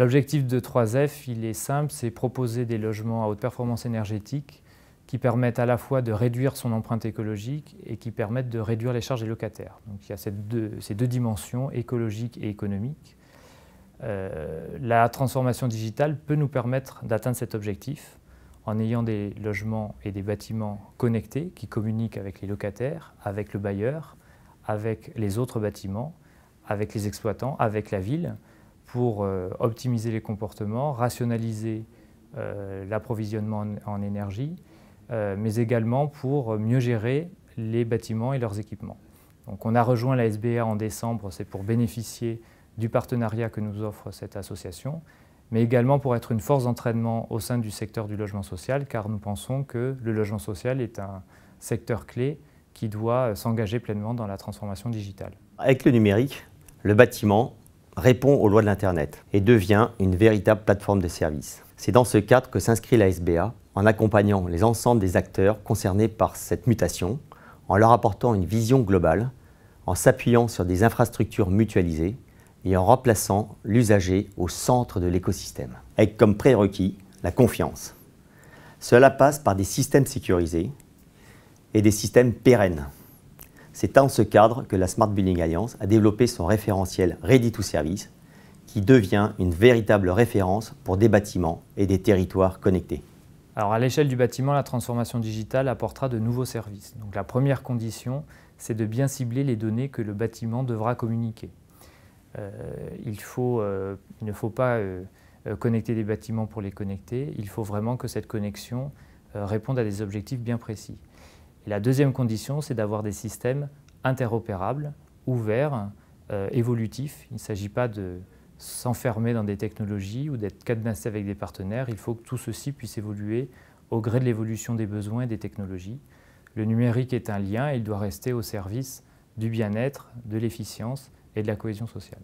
L'objectif de 3F, il est simple, c'est proposer des logements à haute performance énergétique qui permettent à la fois de réduire son empreinte écologique et qui permettent de réduire les charges des locataires. Donc il y a ces deux, dimensions, écologique et économique. Euh, la transformation digitale peut nous permettre d'atteindre cet objectif en ayant des logements et des bâtiments connectés qui communiquent avec les locataires, avec le bailleur, avec les autres bâtiments, avec les exploitants, avec la ville pour euh, optimiser les comportements, rationaliser euh, l'approvisionnement en, énergie, euh, mais également pour mieux gérer les bâtiments et leurs équipements. Donc on a rejoint la SBA en décembre, c'est pour bénéficier du partenariat que nous offre cette association, mais également pour être une force d'entraînement au sein du secteur du logement social, car nous pensons que le logement social est un secteur clé qui doit s'engager pleinement dans la transformation digitale. Avec le numérique, le bâtiment répond aux lois de l'Internet et devient une véritable plateforme de services. C'est dans ce cadre que s'inscrit la SBA en accompagnant les ensembles des acteurs concernés par cette mutation, en leur apportant une vision globale, en s'appuyant sur des infrastructures mutualisées et en remplaçant l'usager au centre de l'écosystème, avec comme prérequis la confiance. Cela passe par des systèmes sécurisés et des systèmes pérennes. C'est dans ce cadre que la Smart Building Alliance a développé son référentiel Ready to Service, qui devient une véritable référence pour des bâtiments et des territoires connectés. Alors à l'échelle du bâtiment, la transformation digitale apportera de nouveaux services. Donc la première condition, c'est de bien cibler les données que le bâtiment devra communiquer. Euh, euh, il, ne faut pas euh, connecter des bâtiments pour les connecter, il faut vraiment que cette connexion réponde à des objectifs bien précis. Et la deuxième condition, c'est d'avoir des systèmes interopérables, ouverts, euh, évolutifs. Il ne s'agit pas de s'enfermer dans des technologies ou d'être cadenassé avec des partenaires. Il faut que tout ceci puisse évoluer au gré de l'évolution des besoins et des technologies. Le numérique est un lien et il doit rester au service du bien-être, de l'efficience et de la cohésion sociale.